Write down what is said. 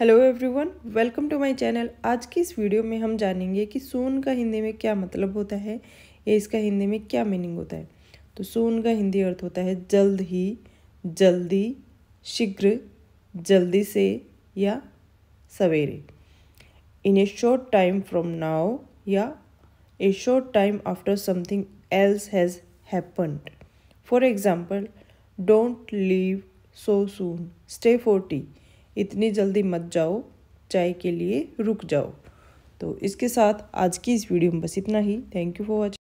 hello everyone welcome to my channel आज की इस वीडियो में हम जानेंगे कि सोन का हिंदी में क्या मतलब होता है या इसका हिंदी में क्या मीनिंग होता है तो सोन का हिंदी अर्थ होता है जल्द ही जल्दी शीघ्र जल्दी से या सवेरे in a short time from now या a short time after something else has happened for example don't leave so soon stay for tea इतनी जल्दी मत जाओ चाय के लिए रुक जाओ तो इसके साथ आज की इस वीडियो में बस इतना ही थैंक यू फॉर वॉचिंग